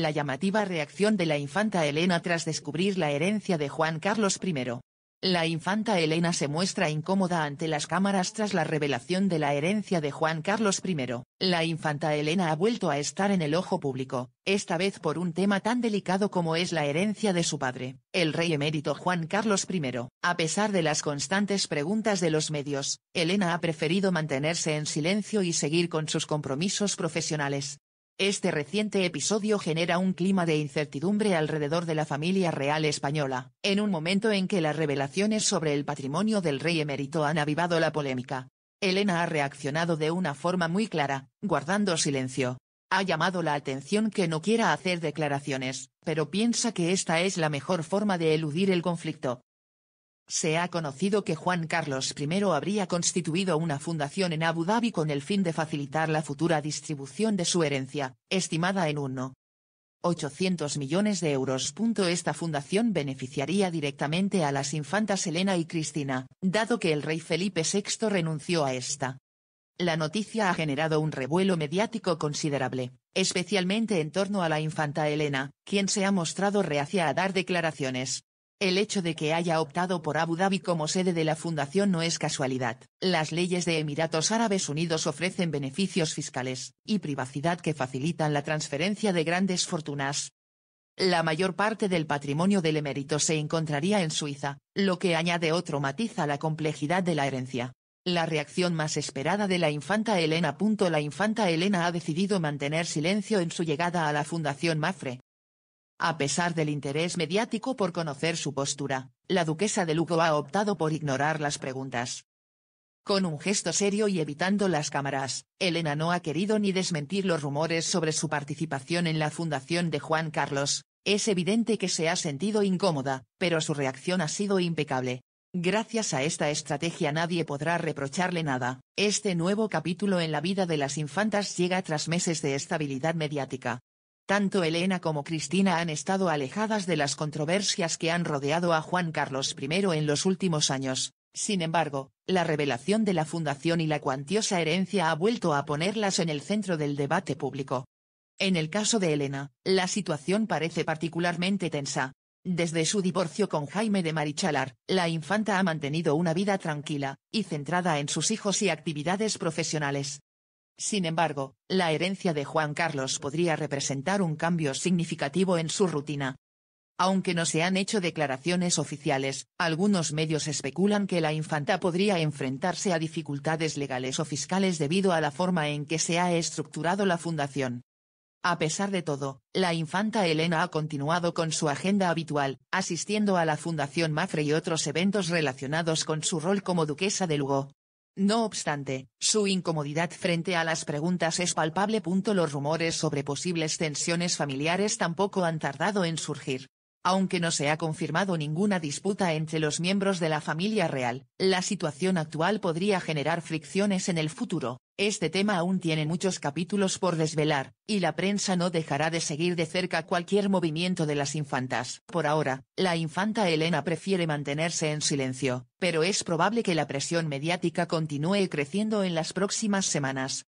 la llamativa reacción de la infanta Elena tras descubrir la herencia de Juan Carlos I. La infanta Elena se muestra incómoda ante las cámaras tras la revelación de la herencia de Juan Carlos I. La infanta Elena ha vuelto a estar en el ojo público, esta vez por un tema tan delicado como es la herencia de su padre, el rey emérito Juan Carlos I. A pesar de las constantes preguntas de los medios, Elena ha preferido mantenerse en silencio y seguir con sus compromisos profesionales. Este reciente episodio genera un clima de incertidumbre alrededor de la familia real española, en un momento en que las revelaciones sobre el patrimonio del rey emérito han avivado la polémica. Elena ha reaccionado de una forma muy clara, guardando silencio. Ha llamado la atención que no quiera hacer declaraciones, pero piensa que esta es la mejor forma de eludir el conflicto, se ha conocido que Juan Carlos I habría constituido una fundación en Abu Dhabi con el fin de facilitar la futura distribución de su herencia, estimada en 1.800 millones de euros. Esta fundación beneficiaría directamente a las infantas Elena y Cristina, dado que el rey Felipe VI renunció a esta. La noticia ha generado un revuelo mediático considerable, especialmente en torno a la infanta Elena, quien se ha mostrado reacia a dar declaraciones. El hecho de que haya optado por Abu Dhabi como sede de la fundación no es casualidad. Las leyes de Emiratos Árabes Unidos ofrecen beneficios fiscales y privacidad que facilitan la transferencia de grandes fortunas. La mayor parte del patrimonio del emérito se encontraría en Suiza, lo que añade otro matiz a la complejidad de la herencia. La reacción más esperada de la infanta Elena. La infanta Elena ha decidido mantener silencio en su llegada a la Fundación Mafre, a pesar del interés mediático por conocer su postura, la duquesa de Lugo ha optado por ignorar las preguntas. Con un gesto serio y evitando las cámaras, Elena no ha querido ni desmentir los rumores sobre su participación en la fundación de Juan Carlos, es evidente que se ha sentido incómoda, pero su reacción ha sido impecable. Gracias a esta estrategia nadie podrá reprocharle nada. Este nuevo capítulo en la vida de las infantas llega tras meses de estabilidad mediática, tanto Elena como Cristina han estado alejadas de las controversias que han rodeado a Juan Carlos I en los últimos años. Sin embargo, la revelación de la fundación y la cuantiosa herencia ha vuelto a ponerlas en el centro del debate público. En el caso de Elena, la situación parece particularmente tensa. Desde su divorcio con Jaime de Marichalar, la infanta ha mantenido una vida tranquila, y centrada en sus hijos y actividades profesionales. Sin embargo, la herencia de Juan Carlos podría representar un cambio significativo en su rutina. Aunque no se han hecho declaraciones oficiales, algunos medios especulan que la infanta podría enfrentarse a dificultades legales o fiscales debido a la forma en que se ha estructurado la fundación. A pesar de todo, la infanta Elena ha continuado con su agenda habitual, asistiendo a la Fundación Mafre y otros eventos relacionados con su rol como duquesa de Lugo. No obstante, su incomodidad frente a las preguntas es palpable. Los rumores sobre posibles tensiones familiares tampoco han tardado en surgir. Aunque no se ha confirmado ninguna disputa entre los miembros de la familia real, la situación actual podría generar fricciones en el futuro. Este tema aún tiene muchos capítulos por desvelar, y la prensa no dejará de seguir de cerca cualquier movimiento de las infantas. Por ahora, la infanta Elena prefiere mantenerse en silencio, pero es probable que la presión mediática continúe creciendo en las próximas semanas.